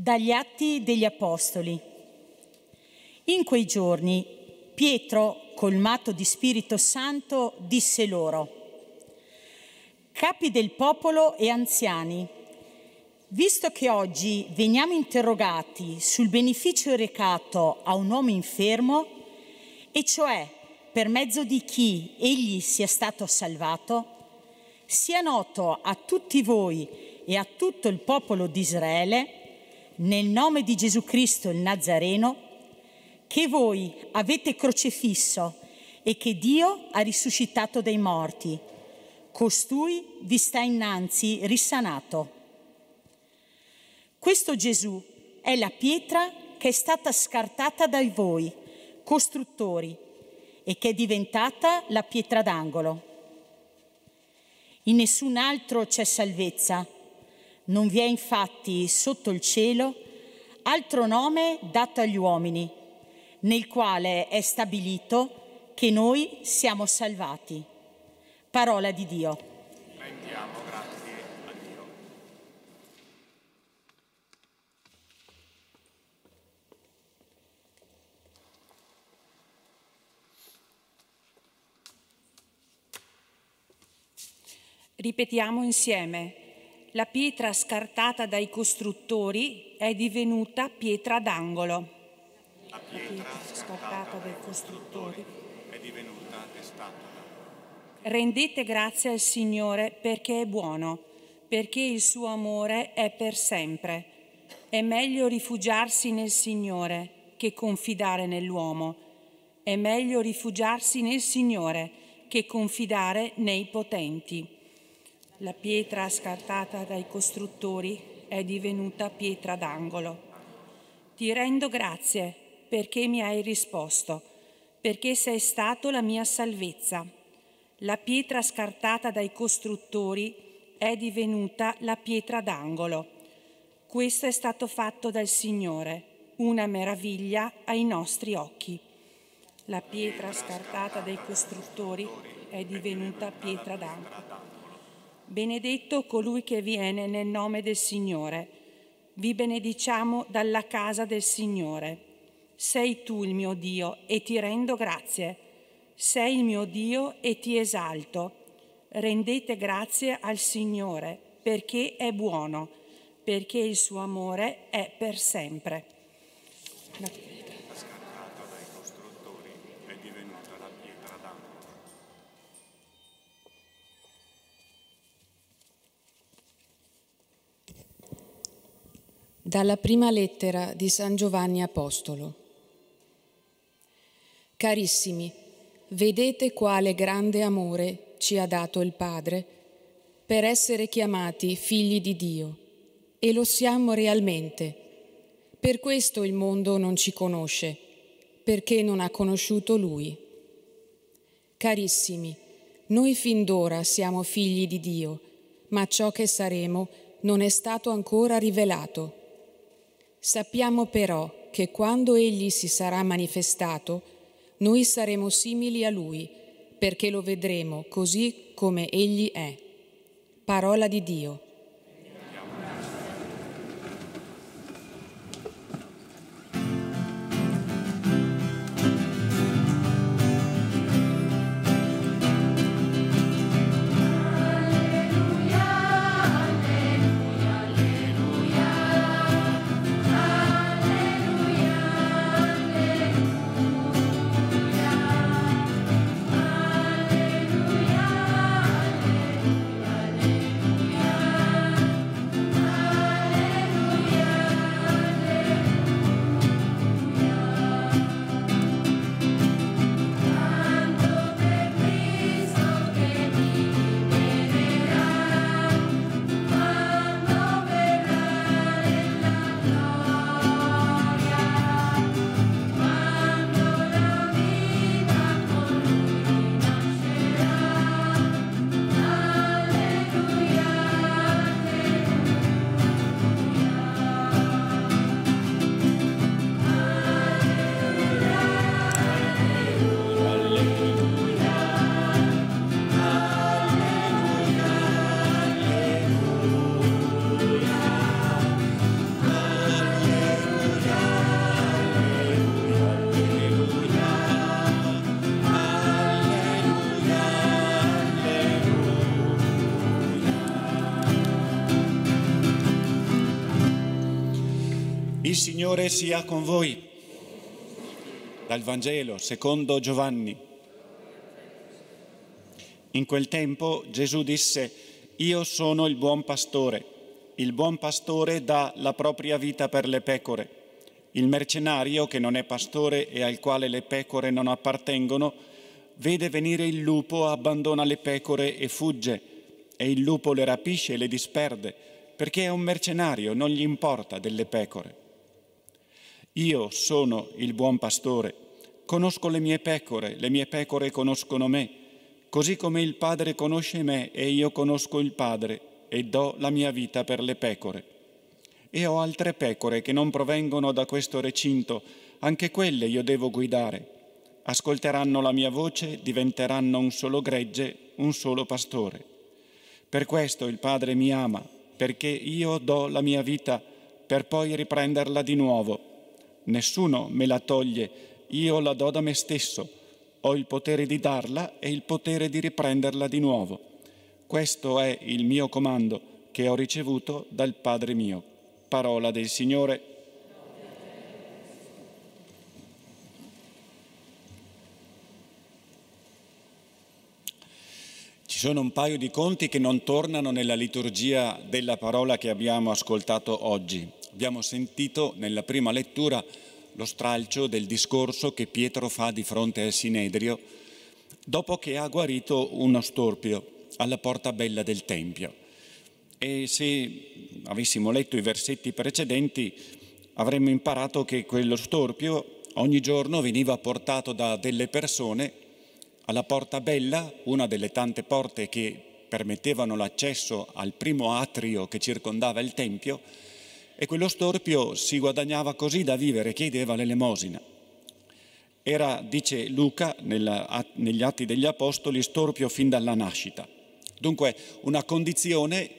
Dagli Atti degli Apostoli. In quei giorni Pietro, colmato di Spirito Santo, disse loro, Capi del popolo e anziani, visto che oggi veniamo interrogati sul beneficio recato a un uomo infermo, e cioè per mezzo di chi egli sia stato salvato, sia noto a tutti voi e a tutto il popolo di Israele nel nome di Gesù Cristo il Nazareno, che voi avete crocifisso e che Dio ha risuscitato dai morti. Costui vi sta innanzi risanato. Questo Gesù è la pietra che è stata scartata dai voi, costruttori, e che è diventata la pietra d'angolo. In nessun altro c'è salvezza non vi è infatti sotto il cielo altro nome dato agli uomini, nel quale è stabilito che noi siamo salvati. Parola di Dio. Rendiamo grazie a Dio. Ripetiamo insieme la pietra scartata dai costruttori è divenuta pietra d'angolo. La pietra scartata dai costruttori è divenuta testata. Rendete grazie al Signore perché è buono, perché il suo amore è per sempre. È meglio rifugiarsi nel Signore che confidare nell'uomo. È meglio rifugiarsi nel Signore che confidare nei potenti. La pietra scartata dai costruttori è divenuta pietra d'angolo. Ti rendo grazie perché mi hai risposto, perché sei stato la mia salvezza. La pietra scartata dai costruttori è divenuta la pietra d'angolo. Questo è stato fatto dal Signore, una meraviglia ai nostri occhi. La pietra scartata dai costruttori è divenuta pietra d'angolo benedetto colui che viene nel nome del Signore. Vi benediciamo dalla casa del Signore. Sei tu il mio Dio e ti rendo grazie. Sei il mio Dio e ti esalto. Rendete grazie al Signore, perché è buono, perché il suo amore è per sempre. Dalla prima lettera di San Giovanni Apostolo. Carissimi, vedete quale grande amore ci ha dato il Padre per essere chiamati figli di Dio, e lo siamo realmente. Per questo il mondo non ci conosce, perché non ha conosciuto Lui. Carissimi, noi fin d'ora siamo figli di Dio, ma ciò che saremo non è stato ancora rivelato. Sappiamo però che quando Egli si sarà manifestato, noi saremo simili a Lui, perché lo vedremo così come Egli è. Parola di Dio. Signore sia con voi. Dal Vangelo secondo Giovanni. In quel tempo Gesù disse, io sono il buon pastore, il buon pastore dà la propria vita per le pecore. Il mercenario che non è pastore e al quale le pecore non appartengono, vede venire il lupo, abbandona le pecore e fugge, e il lupo le rapisce e le disperde perché è un mercenario, non gli importa delle pecore. Io sono il buon pastore, conosco le mie pecore, le mie pecore conoscono me, così come il Padre conosce me e io conosco il Padre e do la mia vita per le pecore. E ho altre pecore che non provengono da questo recinto, anche quelle io devo guidare. Ascolteranno la mia voce, diventeranno un solo gregge, un solo pastore. Per questo il Padre mi ama, perché io do la mia vita per poi riprenderla di nuovo. Nessuno me la toglie, io la do da me stesso. Ho il potere di darla e il potere di riprenderla di nuovo. Questo è il mio comando che ho ricevuto dal Padre mio. Parola del Signore. Ci sono un paio di conti che non tornano nella liturgia della parola che abbiamo ascoltato oggi abbiamo sentito nella prima lettura lo stralcio del discorso che Pietro fa di fronte al Sinedrio dopo che ha guarito uno storpio alla porta bella del Tempio. E se avessimo letto i versetti precedenti avremmo imparato che quello storpio ogni giorno veniva portato da delle persone alla porta bella, una delle tante porte che permettevano l'accesso al primo atrio che circondava il Tempio, e quello storpio si guadagnava così da vivere, chiedeva l'elemosina. Era, dice Luca, nella, negli Atti degli Apostoli, storpio fin dalla nascita. Dunque una condizione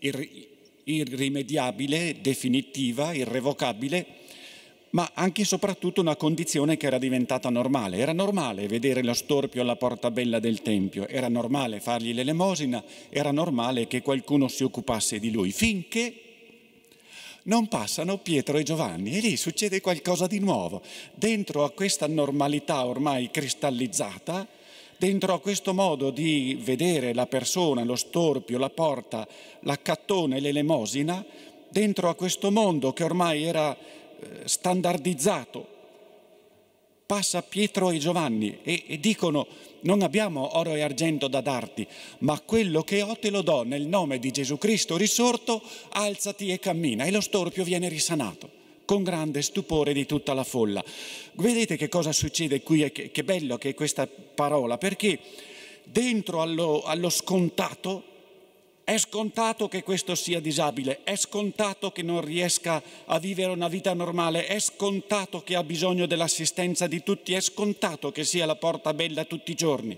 irri- irrimediabile, definitiva, irrevocabile, ma anche e soprattutto una condizione che era diventata normale. Era normale vedere lo storpio alla porta bella del Tempio, era normale fargli l'elemosina, era normale che qualcuno si occupasse di lui, finché non passano Pietro e Giovanni e lì succede qualcosa di nuovo. Dentro a questa normalità ormai cristallizzata, dentro a questo modo di vedere la persona, lo storpio, la porta, l'accattone, l'elemosina, dentro a questo mondo che ormai era eh, standardizzato passa Pietro e Giovanni e, e, dicono non abbiamo oro e argento da darti, ma quello che ho te lo do nel nome di Gesù Cristo risorto, alzati e cammina. E lo storpio viene risanato con grande stupore di tutta la folla. Vedete che cosa succede qui e che, che bello che è questa parola, perché dentro allo, allo scontato è scontato che questo sia disabile, è scontato che non riesca a vivere una vita normale, è scontato che ha bisogno dell'assistenza di tutti, è scontato che sia la porta bella tutti i giorni.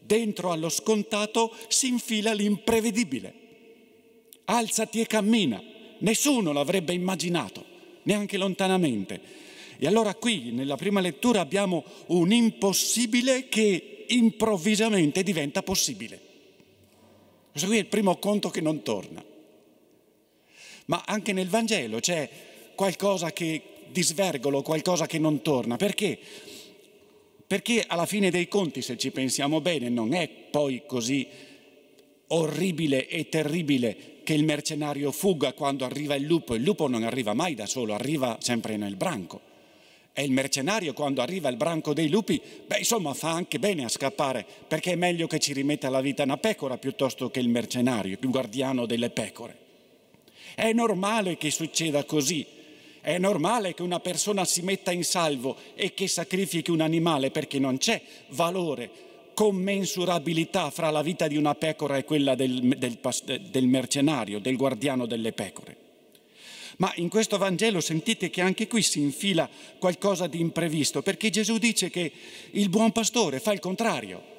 Dentro allo scontato si infila l'imprevedibile. Alzati e cammina. Nessuno l'avrebbe immaginato, neanche lontanamente. E allora qui, nella prima lettura, abbiamo un impossibile che improvvisamente diventa possibile. Questo qui è il primo conto che non torna. Ma anche nel Vangelo c'è qualcosa che di svergolo, qualcosa che non torna. Perché? Perché alla fine dei conti, se ci pensiamo bene, non è poi così orribile e terribile che il mercenario fugga quando arriva il lupo. Il lupo non arriva mai da solo, arriva sempre nel branco. E il mercenario quando arriva il branco dei lupi, beh insomma fa anche bene a scappare perché è meglio che ci rimetta la vita una pecora piuttosto che il mercenario, il guardiano delle pecore. È normale che succeda così, è normale che una persona si metta in salvo e che sacrifichi un animale perché non c'è valore, commensurabilità fra la vita di una pecora e quella del, del, del mercenario, del guardiano delle pecore. Ma in questo Vangelo sentite che anche qui si infila qualcosa di imprevisto, perché Gesù dice che il buon pastore fa il contrario.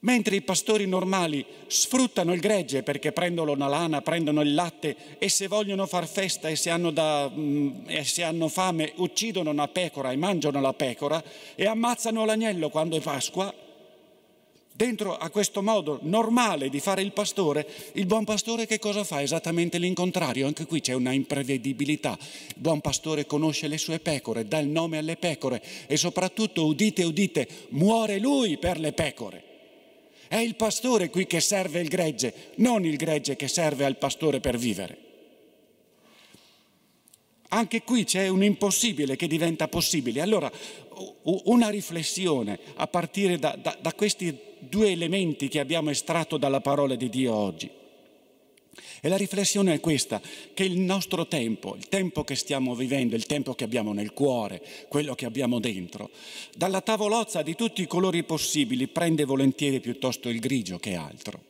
Mentre i pastori normali sfruttano il gregge perché prendono una lana, prendono il latte e se vogliono far festa e se, hanno, da, mm, e se hanno fame uccidono una pecora e mangiano la pecora e ammazzano l'agnello quando è Pasqua, Dentro a questo modo normale di fare il pastore, il buon pastore che cosa fa? Esattamente l'incontrario, anche qui c'è una imprevedibilità. Il buon pastore conosce le sue pecore, dà il nome alle pecore e soprattutto, udite, udite, muore lui per le pecore. È il pastore qui che serve il gregge, non il gregge che serve al pastore per vivere. Anche qui c'è un impossibile che diventa possibile. Allora, una riflessione a partire da, da, da questi due elementi che abbiamo estratto dalla parola di Dio oggi. E la riflessione è questa, che il nostro tempo, il tempo che stiamo vivendo, il tempo che abbiamo nel cuore, quello che abbiamo dentro, dalla tavolozza di tutti i colori possibili prende volentieri piuttosto il grigio che altro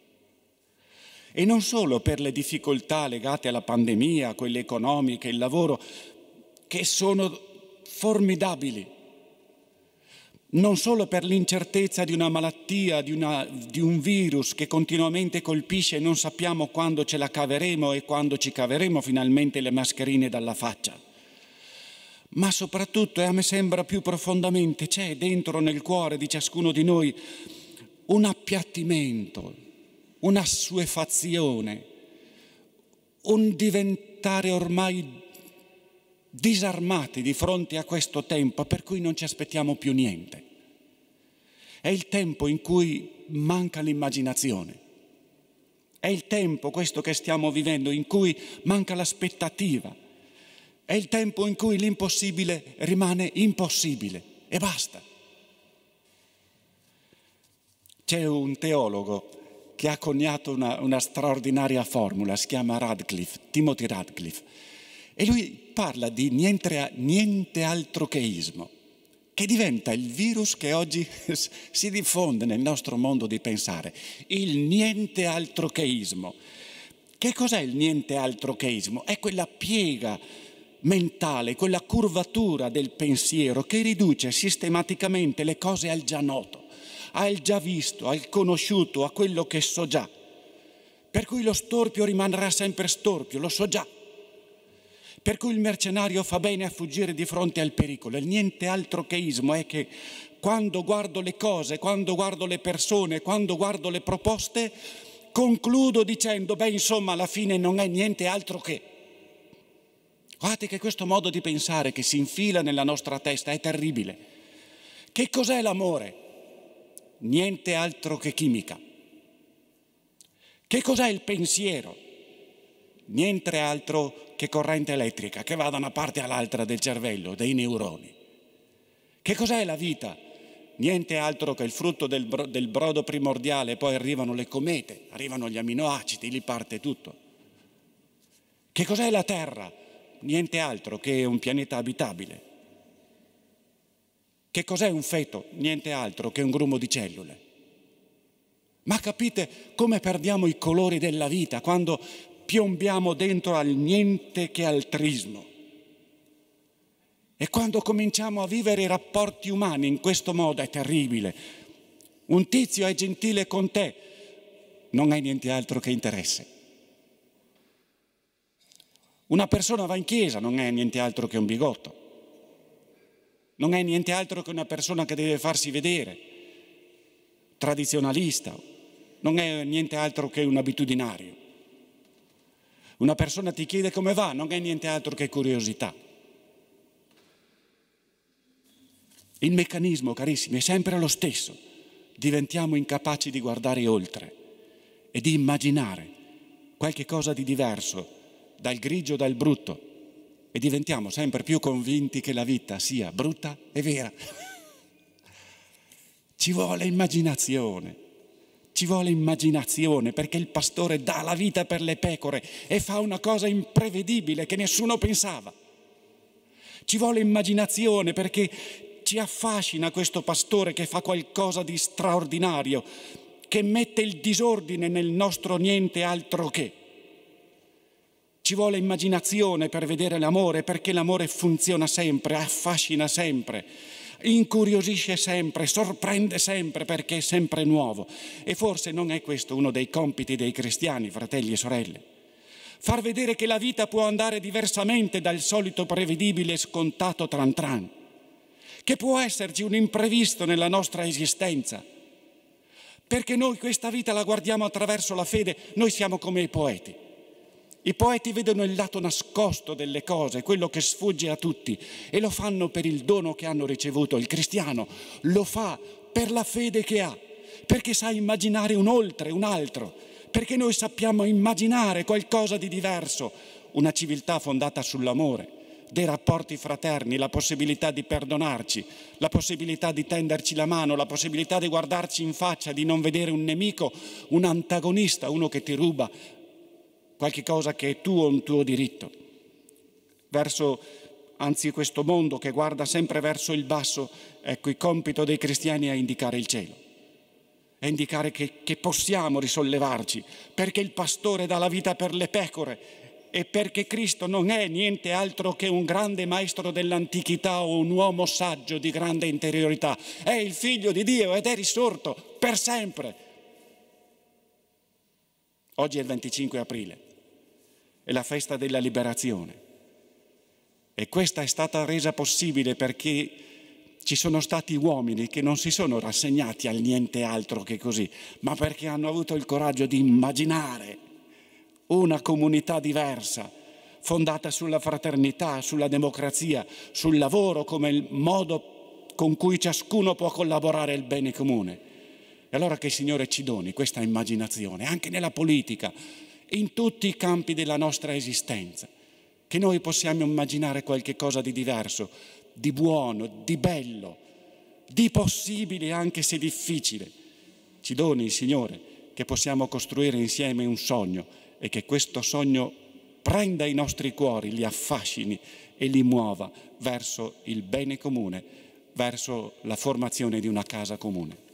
e non solo per le difficoltà legate alla pandemia, quelle economiche, il lavoro, che sono formidabili, non solo per l'incertezza di una malattia, di, una, di, un virus che continuamente colpisce e non sappiamo quando ce la caveremo e quando ci caveremo finalmente le mascherine dalla faccia, ma soprattutto, e a me sembra più profondamente, c'è dentro nel cuore di ciascuno di noi un appiattimento, una suefazione, un diventare ormai disarmati di fronte a questo tempo per cui non ci aspettiamo più niente. È il tempo in cui manca l'immaginazione. È il tempo, questo che stiamo vivendo, in cui manca l'aspettativa. È il tempo in cui l'impossibile rimane impossibile e basta. C'è un teologo che ha coniato una, una straordinaria formula, si chiama Radcliffe, Timothy Radcliffe. E lui parla di niente, niente altro cheismo, che diventa il virus che oggi si diffonde nel nostro mondo di pensare, il niente altro cheismo. Che cos'è il niente altro cheismo? È quella piega mentale, quella curvatura del pensiero che riduce sistematicamente le cose al già noto al già visto, al conosciuto, a quello che so già. Per cui lo storpio rimarrà sempre storpio, lo so già. Per cui il mercenario fa bene a fuggire di fronte al pericolo. E niente altro che ismo è che quando guardo le cose, quando guardo le persone, quando guardo le proposte, concludo dicendo, beh insomma alla fine non è niente altro che... Guardate che questo modo di pensare che si infila nella nostra testa è terribile. Che cos'è l'amore? niente altro che chimica. Che cos'è il pensiero? Niente altro che corrente elettrica che va da una parte all'altra del cervello, dei neuroni. Che cos'è la vita? Niente altro che il frutto del, bro, del brodo primordiale, poi arrivano le comete, arrivano gli aminoacidi, lì parte tutto. Che cos'è la Terra? Niente altro che un pianeta abitabile che cos'è un feto? Niente altro che un grumo di cellule. Ma capite come perdiamo i colori della vita quando piombiamo dentro al niente che altrismo? E quando cominciamo a vivere i rapporti umani in questo modo è terribile. Un tizio è gentile con te, non hai niente altro che interesse. Una persona va in chiesa, non è niente altro che un bigotto non è niente altro che una persona che deve farsi vedere, tradizionalista, non è niente altro che un abitudinario. Una persona ti chiede come va, non è niente altro che curiosità. Il meccanismo, carissimi, è sempre lo stesso. Diventiamo incapaci di guardare oltre e di immaginare qualche cosa di diverso dal grigio, dal brutto, e diventiamo sempre più convinti che la vita sia brutta e vera. Ci vuole immaginazione, ci vuole immaginazione perché il pastore dà la vita per le pecore e fa una cosa imprevedibile che nessuno pensava. Ci vuole immaginazione perché ci affascina questo pastore che fa qualcosa di straordinario, che mette il disordine nel nostro niente altro che. Ci vuole immaginazione per vedere l'amore, perché l'amore funziona sempre, affascina sempre, incuriosisce sempre, sorprende sempre, perché è sempre nuovo. E forse non è questo uno dei compiti dei cristiani, fratelli e sorelle. Far vedere che la vita può andare diversamente dal solito prevedibile e scontato tran tran, che può esserci un imprevisto nella nostra esistenza. Perché noi questa vita la guardiamo attraverso la fede, noi siamo come i poeti i poeti vedono il lato nascosto delle cose, quello che sfugge a tutti, e lo fanno per il dono che hanno ricevuto. Il cristiano lo fa per la fede che ha, perché sa immaginare un oltre, un altro, perché noi sappiamo immaginare qualcosa di diverso, una civiltà fondata sull'amore, dei rapporti fraterni, la possibilità di perdonarci, la possibilità di tenderci la mano, la possibilità di guardarci in faccia, di non vedere un nemico, un antagonista, uno che ti ruba, qualche cosa che è tuo, un tuo diritto, verso anzi questo mondo che guarda sempre verso il basso, ecco il compito dei cristiani è indicare il cielo, è indicare che, che possiamo risollevarci, perché il pastore dà la vita per le pecore e perché Cristo non è niente altro che un grande maestro dell'antichità o un uomo saggio di grande interiorità, è il figlio di Dio ed è risorto per sempre. Oggi è il 25 aprile è la festa della liberazione. E questa è stata resa possibile perché ci sono stati uomini che non si sono rassegnati al niente altro che così, ma perché hanno avuto il coraggio di immaginare una comunità diversa, fondata sulla fraternità, sulla democrazia, sul lavoro come il modo con cui ciascuno può collaborare al bene comune. E allora che il Signore ci doni questa immaginazione, anche nella politica, in tutti i campi della nostra esistenza, che noi possiamo immaginare qualche cosa di diverso, di buono, di bello, di possibile anche se difficile. Ci doni, Signore, che possiamo costruire insieme un sogno e che questo sogno prenda i nostri cuori, li affascini e li muova verso il bene comune, verso la formazione di una casa comune.